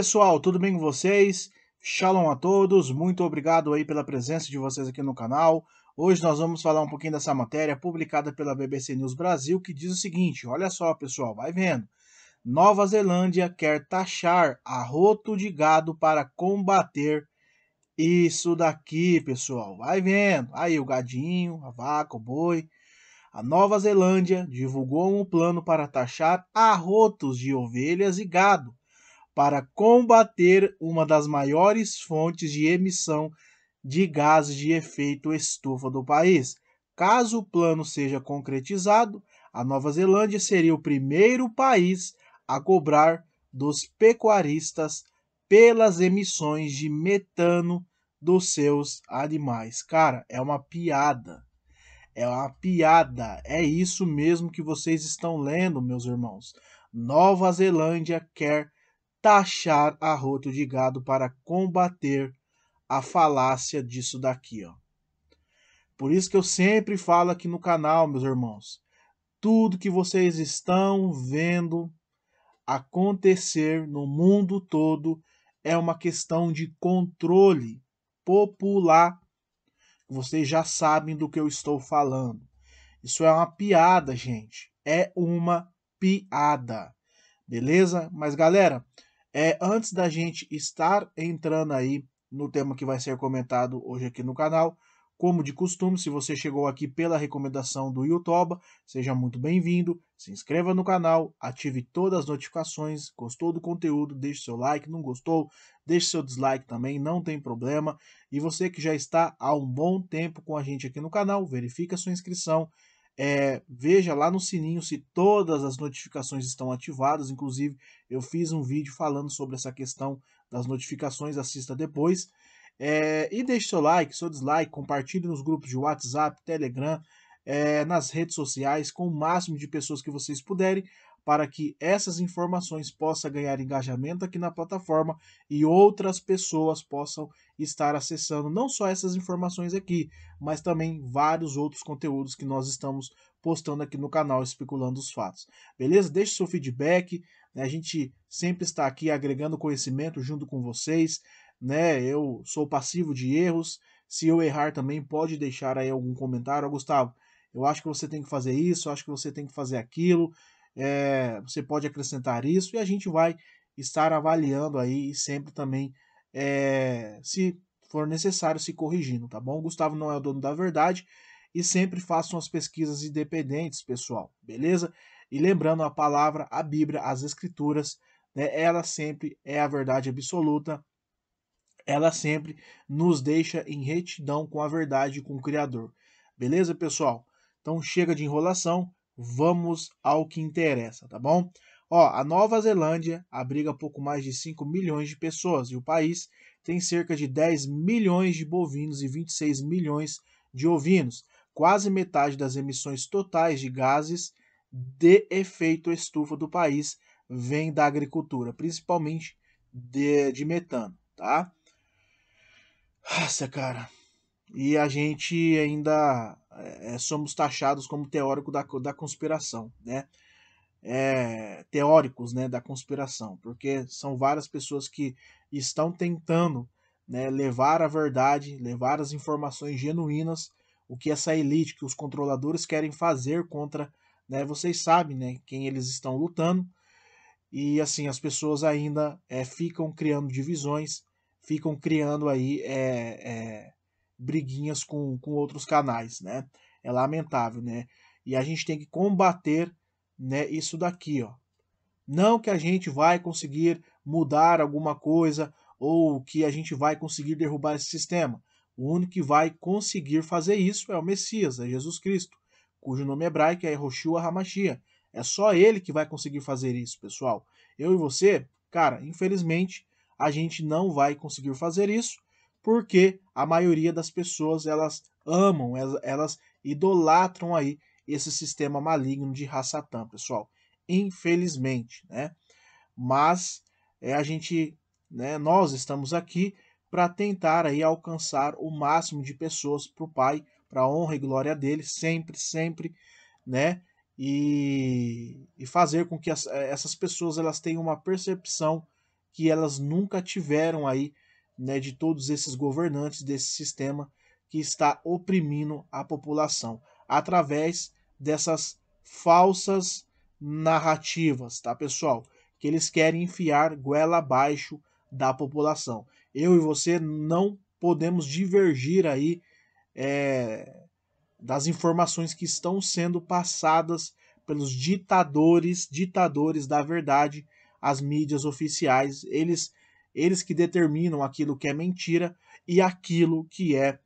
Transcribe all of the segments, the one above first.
pessoal, tudo bem com vocês? Shalom a todos, muito obrigado aí pela presença de vocês aqui no canal. Hoje nós vamos falar um pouquinho dessa matéria publicada pela BBC News Brasil que diz o seguinte: olha só, pessoal, vai vendo. Nova Zelândia quer taxar arroto de gado para combater isso daqui, pessoal. Vai vendo. Aí o gadinho, a vaca, o boi. A Nova Zelândia divulgou um plano para taxar arrotos de ovelhas e gado para combater uma das maiores fontes de emissão de gases de efeito estufa do país. Caso o plano seja concretizado, a Nova Zelândia seria o primeiro país a cobrar dos pecuaristas pelas emissões de metano dos seus animais. Cara, é uma piada. É uma piada. É isso mesmo que vocês estão lendo, meus irmãos. Nova Zelândia quer taxar arroto de gado para combater a falácia disso daqui, ó. Por isso que eu sempre falo aqui no canal, meus irmãos, tudo que vocês estão vendo acontecer no mundo todo é uma questão de controle popular. Vocês já sabem do que eu estou falando. Isso é uma piada, gente. É uma piada. Beleza? Mas galera, é, antes da gente estar entrando aí no tema que vai ser comentado hoje aqui no canal, como de costume, se você chegou aqui pela recomendação do Yutoba, seja muito bem-vindo, se inscreva no canal, ative todas as notificações, gostou do conteúdo, deixe seu like, não gostou, deixe seu dislike também, não tem problema. E você que já está há um bom tempo com a gente aqui no canal, verifique a sua inscrição é, veja lá no sininho se todas as notificações estão ativadas. Inclusive, eu fiz um vídeo falando sobre essa questão das notificações, assista depois. É, e deixe seu like, seu dislike, compartilhe nos grupos de WhatsApp, Telegram, é, nas redes sociais, com o máximo de pessoas que vocês puderem, para que essas informações possam ganhar engajamento aqui na plataforma e outras pessoas possam estar acessando não só essas informações aqui, mas também vários outros conteúdos que nós estamos postando aqui no canal Especulando os Fatos. Beleza? Deixe seu feedback, né? a gente sempre está aqui agregando conhecimento junto com vocês, né? Eu sou passivo de erros, se eu errar também pode deixar aí algum comentário, oh, Gustavo, eu acho que você tem que fazer isso, eu acho que você tem que fazer aquilo, é, você pode acrescentar isso e a gente vai estar avaliando aí e sempre também, é, se for necessário, se corrigindo, tá bom? O Gustavo não é o dono da verdade e sempre façam as pesquisas independentes, pessoal, beleza? E lembrando a palavra, a Bíblia, as Escrituras, né, ela sempre é a verdade absoluta, ela sempre nos deixa em retidão com a verdade e com o Criador. Beleza, pessoal? Então chega de enrolação, Vamos ao que interessa, tá bom? Ó, a Nova Zelândia abriga pouco mais de 5 milhões de pessoas e o país tem cerca de 10 milhões de bovinos e 26 milhões de ovinos, quase metade das emissões totais de gases de efeito estufa do país vem da agricultura, principalmente de, de metano, tá? Nossa, cara, e a gente ainda é, somos taxados como teórico da, da conspiração, né? É, teóricos né, da conspiração, porque são várias pessoas que estão tentando né, levar a verdade, levar as informações genuínas, o que essa elite, que os controladores querem fazer contra, né, vocês sabem né, quem eles estão lutando, e assim as pessoas ainda é, ficam criando divisões, ficam criando aí é, briguinhas com, com outros canais, né? É lamentável, né? E a gente tem que combater né, isso daqui, ó. Não que a gente vai conseguir mudar alguma coisa ou que a gente vai conseguir derrubar esse sistema. O único que vai conseguir fazer isso é o Messias, é Jesus Cristo, cujo nome hebraico é Yehoshua Hamashia. É só ele que vai conseguir fazer isso, pessoal. Eu e você, cara, infelizmente, a gente não vai conseguir fazer isso porque a maioria das pessoas elas amam, elas, elas idolatram aí esse sistema maligno de Rassatã, pessoal. Infelizmente, né? Mas é, a gente, né, nós estamos aqui para tentar aí alcançar o máximo de pessoas para o Pai, para a honra e glória dele, sempre, sempre, né? E, e fazer com que as, essas pessoas elas tenham uma percepção que elas nunca tiveram aí né, de todos esses governantes desse sistema que está oprimindo a população através dessas falsas narrativas, tá, pessoal? Que eles querem enfiar goela abaixo da população. Eu e você não podemos divergir aí é, das informações que estão sendo passadas pelos ditadores, ditadores da verdade, as mídias oficiais, eles eles que determinam aquilo que é mentira e aquilo que é,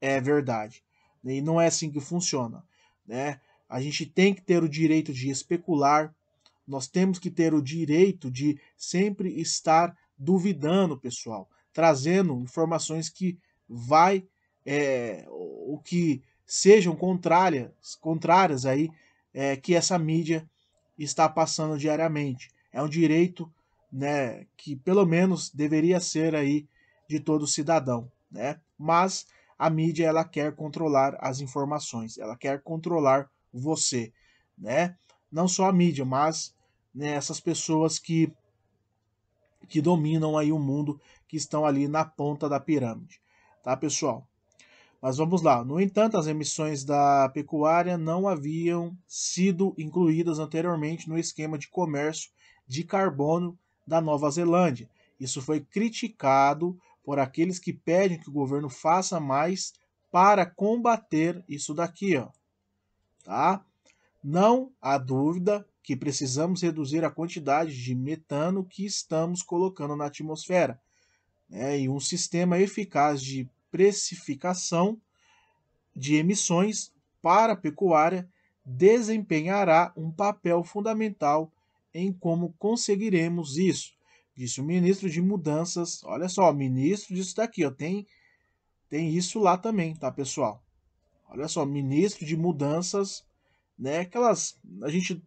é verdade. E não é assim que funciona. Né? A gente tem que ter o direito de especular, nós temos que ter o direito de sempre estar duvidando, pessoal, trazendo informações que vai é, o que sejam contrárias, contrárias aí é, que essa mídia está passando diariamente. É um direito né, que pelo menos deveria ser aí de todo cidadão, né? Mas a mídia ela quer controlar as informações, ela quer controlar você, né? Não só a mídia, mas né, essas pessoas que que dominam aí o mundo, que estão ali na ponta da pirâmide, tá, pessoal? Mas vamos lá. No entanto, as emissões da pecuária não haviam sido incluídas anteriormente no esquema de comércio de carbono da Nova Zelândia. Isso foi criticado por aqueles que pedem que o governo faça mais para combater isso daqui, ó. Tá? Não há dúvida que precisamos reduzir a quantidade de metano que estamos colocando na atmosfera. Né? E um sistema eficaz de precificação de emissões para a pecuária desempenhará um papel fundamental em como conseguiremos isso, disse o ministro de Mudanças. Olha só, ministro disso daqui, ó, tem, tem isso lá também, tá, pessoal? Olha só, ministro de Mudanças, né? Aquelas. A gente.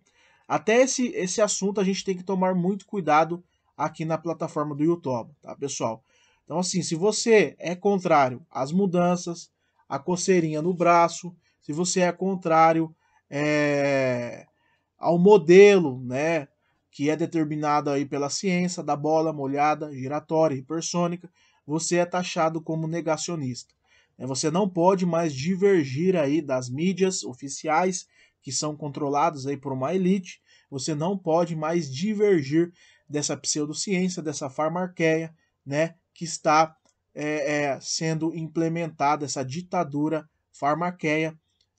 Até esse, esse assunto a gente tem que tomar muito cuidado aqui na plataforma do YouTube, tá, pessoal? Então, assim, se você é contrário às mudanças, a coceirinha no braço, se você é contrário é, ao modelo, né, que é determinado aí pela ciência da bola molhada, giratória, hipersônica, você é taxado como negacionista. É, você não pode mais divergir aí das mídias oficiais que são controladas aí por uma elite. Você não pode mais divergir dessa pseudociência, dessa farmarqueia, né, que está é, é, sendo implementada essa ditadura farmaqueia,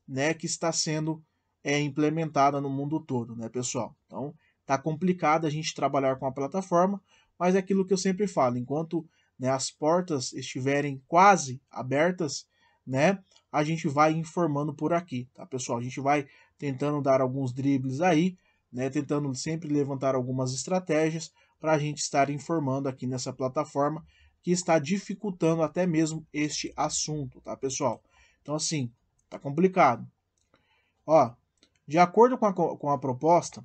né, que está sendo é implementada no mundo todo, né, pessoal? Então, tá complicado a gente trabalhar com a plataforma, mas é aquilo que eu sempre falo, enquanto né, as portas estiverem quase abertas, né, a gente vai informando por aqui, tá, pessoal? A gente vai tentando dar alguns dribles aí, né, tentando sempre levantar algumas estratégias para a gente estar informando aqui nessa plataforma que está dificultando até mesmo este assunto, tá, pessoal? Então, assim, tá complicado. Ó, de acordo com a, com a proposta,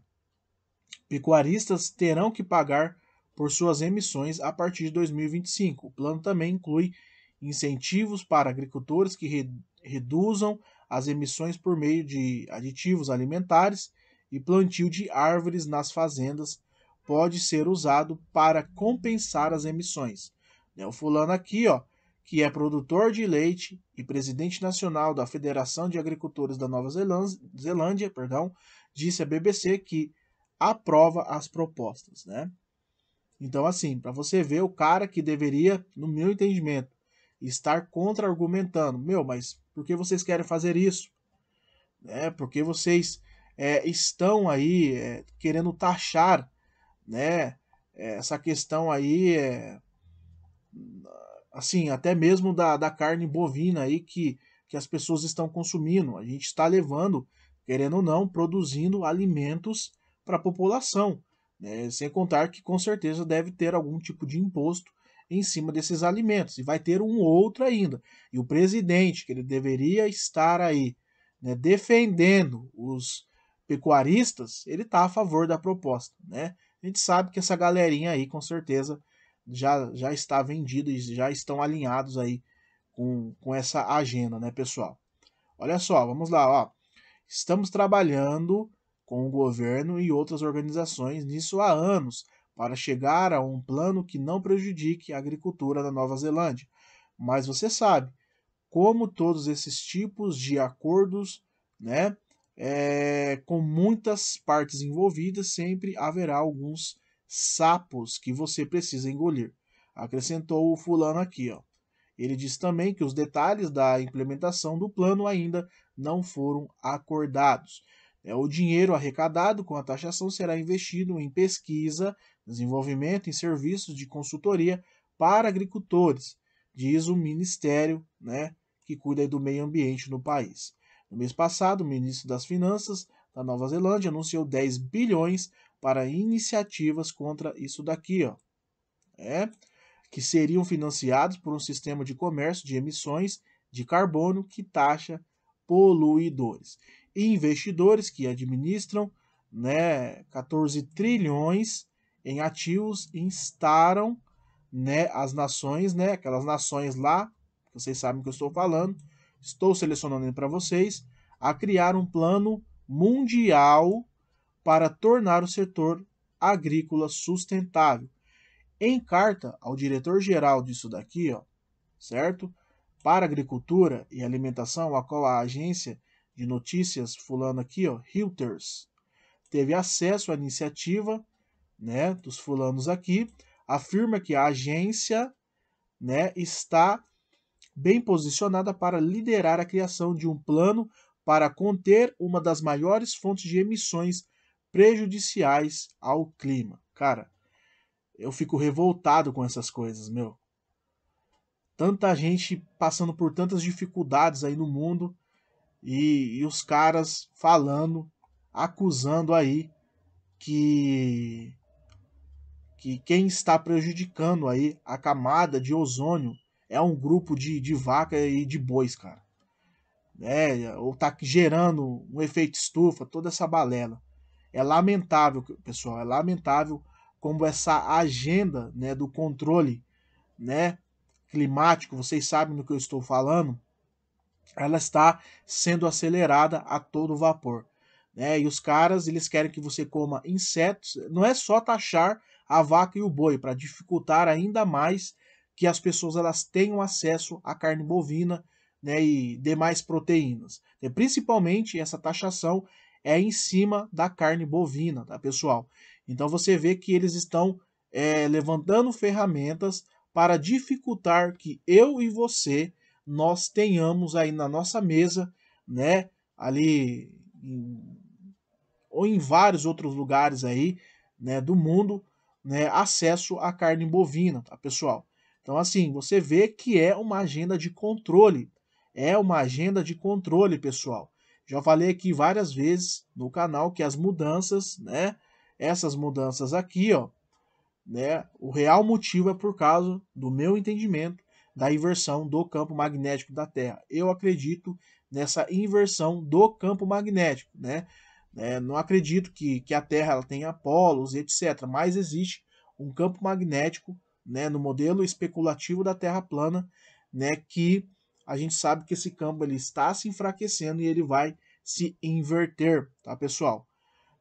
pecuaristas terão que pagar por suas emissões a partir de 2025. O plano também inclui incentivos para agricultores que re, reduzam as emissões por meio de aditivos alimentares e plantio de árvores nas fazendas pode ser usado para compensar as emissões. Né, o fulano aqui, ó, que é produtor de leite e presidente nacional da Federação de Agricultores da Nova Zelândia, Zelândia perdão, disse à BBC que aprova as propostas, né? Então, assim, para você ver o cara que deveria, no meu entendimento, estar contra-argumentando, meu, mas por que vocês querem fazer isso? Né? Por porque vocês é, estão aí é, querendo taxar, né? É, essa questão aí é, assim, até mesmo da, da carne bovina aí que, que as pessoas estão consumindo. A gente está levando, querendo ou não, produzindo alimentos para a população. Né? Sem contar que com certeza deve ter algum tipo de imposto em cima desses alimentos. E vai ter um outro ainda. E o presidente, que ele deveria estar aí né, defendendo os pecuaristas, ele está a favor da proposta. Né? A gente sabe que essa galerinha aí, com certeza, já, já está vendido e já estão alinhados aí com, com essa agenda, né, pessoal? Olha só, vamos lá, ó. Estamos trabalhando com o governo e outras organizações nisso há anos para chegar a um plano que não prejudique a agricultura da Nova Zelândia. Mas você sabe, como todos esses tipos de acordos, né, é, com muitas partes envolvidas, sempre haverá alguns sapos que você precisa engolir. Acrescentou o fulano aqui, ó. Ele diz também que os detalhes da implementação do plano ainda não foram acordados. É o dinheiro arrecadado com a taxação será investido em pesquisa, desenvolvimento e serviços de consultoria para agricultores, diz o Ministério né, que cuida do meio ambiente no país. No mês passado, o ministro das Finanças da Nova Zelândia anunciou 10 bilhões para iniciativas contra isso daqui, ó. É, que seriam financiados por um sistema de comércio de emissões de carbono que taxa poluidores e investidores que administram, né, 14 trilhões em ativos instaram, né, as nações, né, aquelas nações lá, vocês sabem o que eu estou falando, estou selecionando para vocês, a criar um plano mundial para tornar o setor agrícola sustentável. Em carta ao diretor-geral disso daqui, ó, certo? Para Agricultura e Alimentação, a qual a agência de notícias fulano aqui, ó, Reuters, teve acesso à iniciativa, né, dos fulanos aqui, afirma que a agência, né, está bem posicionada para liderar a criação de um plano para conter uma das maiores fontes de emissões prejudiciais ao clima. Cara, eu fico revoltado com essas coisas, meu. Tanta gente passando por tantas dificuldades aí no mundo e, e os caras falando, acusando aí que que quem está prejudicando aí a camada de ozônio é um grupo de, de vaca e de bois, cara né? ou está gerando um efeito estufa, toda essa balela. É lamentável, pessoal, é lamentável como essa agenda né, do controle né, climático, vocês sabem do que eu estou falando, ela está sendo acelerada a todo vapor. Né? E os caras, eles querem que você coma insetos, não é só taxar a vaca e o boi, para dificultar ainda mais que as pessoas elas tenham acesso à carne bovina né, e demais proteínas. E né, principalmente essa taxação é em cima da carne bovina, tá, pessoal? Então você vê que eles estão é, levantando ferramentas para dificultar que eu e você nós tenhamos aí na nossa mesa, né, ali em, ou em vários outros lugares aí, né, do mundo, né, acesso à carne bovina, tá, pessoal? Então assim, você vê que é uma agenda de controle é uma agenda de controle, pessoal. Já falei aqui várias vezes no canal que as mudanças, né? Essas mudanças aqui, ó, né? O real motivo é por causa do meu entendimento da inversão do campo magnético da Terra. Eu acredito nessa inversão do campo magnético, né? É, não acredito que, que a Terra ela tenha polos e etc. Mas existe um campo magnético, né? No modelo especulativo da Terra plana, né? Que a gente sabe que esse campo ele está se enfraquecendo e ele vai se inverter, tá, pessoal?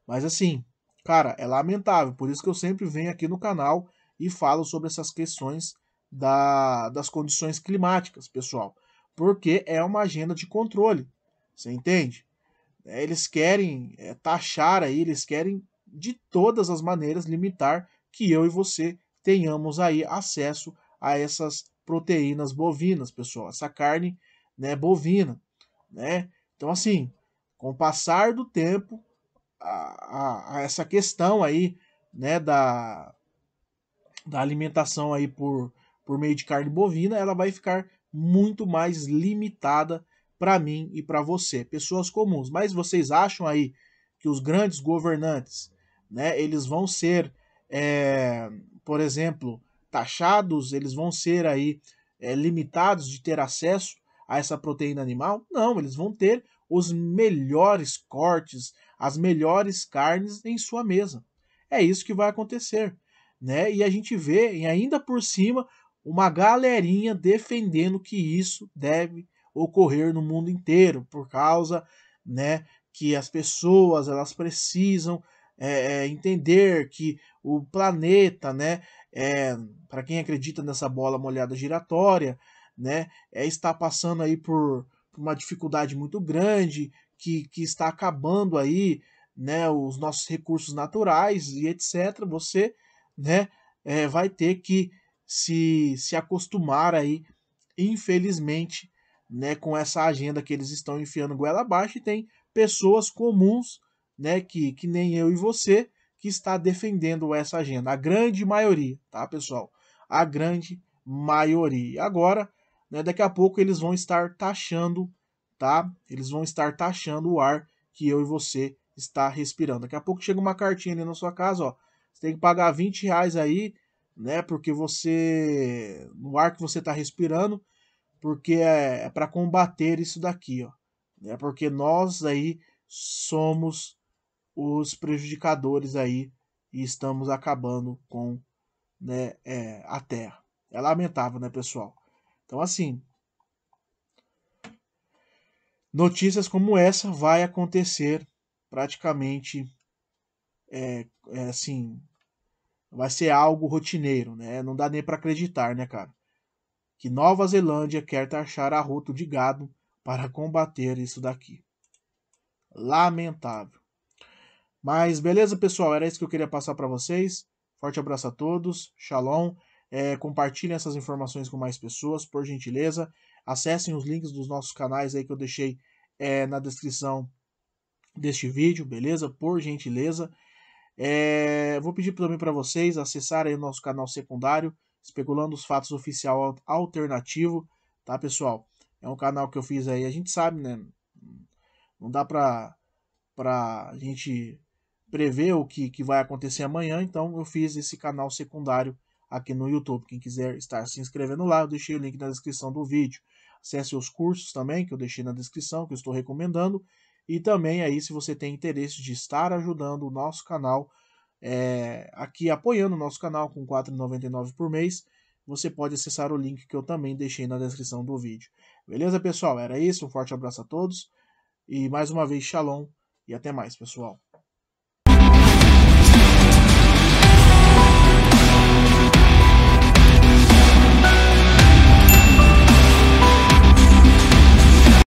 Mas assim, cara, é lamentável, por isso que eu sempre venho aqui no canal e falo sobre essas questões da, das condições climáticas, pessoal, porque é uma agenda de controle, você entende? É, eles querem é, taxar aí, eles querem de todas as maneiras limitar que eu e você tenhamos aí acesso a essas proteínas bovinas, pessoal. Essa carne né, é bovina, né? Então, assim, com o passar do tempo, a, a, a essa questão aí, né, da, da alimentação aí por, por meio de carne bovina, ela vai ficar muito mais limitada para mim e para você, pessoas comuns. Mas vocês acham aí que os grandes governantes, né, eles vão ser, é, por exemplo, taxados, eles vão ser aí é, limitados de ter acesso a essa proteína animal? Não, eles vão ter os melhores cortes, as melhores carnes em sua mesa. É isso que vai acontecer, né? E a gente vê, e ainda por cima, uma galerinha defendendo que isso deve ocorrer no mundo inteiro por causa, né, que as pessoas elas precisam é, é entender que o planeta, né, é, para quem acredita nessa bola molhada giratória, né, é, está passando aí por, por uma dificuldade muito grande, que, que está acabando aí, né, os nossos recursos naturais e etc. Você, né, é, vai ter que se, se acostumar aí, infelizmente, né, com essa agenda que eles estão enfiando goela abaixo e tem pessoas comuns, né, que, que nem eu e você, que está defendendo essa agenda. A grande maioria, tá, pessoal? A grande maioria. Agora, né, daqui a pouco eles vão estar taxando, tá? Eles vão estar taxando o ar que eu e você está respirando. Daqui a pouco chega uma cartinha ali na sua casa, ó. Você tem que pagar 20 reais aí, né? Porque você. No ar que você está respirando, porque é, é para combater isso daqui, ó. É porque nós aí somos os prejudicadores aí e estamos acabando com né, é, a Terra. É lamentável, né, pessoal? Então, assim, notícias como essa vai acontecer praticamente, é, é, assim, vai ser algo rotineiro, né? Não dá nem para acreditar, né, cara? Que Nova Zelândia quer taxar arroto de gado para combater isso daqui. Lamentável. Mas beleza, pessoal? Era isso que eu queria passar para vocês. Forte abraço a todos. Shalom. É, compartilhem essas informações com mais pessoas, por gentileza. Acessem os links dos nossos canais aí que eu deixei é, na descrição deste vídeo, beleza? Por gentileza. É, vou pedir também para vocês acessarem o nosso canal secundário, Especulando os Fatos Oficial Alternativo, tá, pessoal? É um canal que eu fiz aí, a gente sabe, né? Não dá para pra gente prever o que, que vai acontecer amanhã, então eu fiz esse canal secundário aqui no YouTube. Quem quiser estar se inscrevendo lá, eu deixei o link na descrição do vídeo. Acesse os cursos também, que eu deixei na descrição, que eu estou recomendando. E também aí, se você tem interesse de estar ajudando o nosso canal, é, aqui apoiando o nosso canal com R$ 4,99 por mês, você pode acessar o link que eu também deixei na descrição do vídeo. Beleza, pessoal? Era isso. Um forte abraço a todos. E mais uma vez, shalom e até mais, pessoal.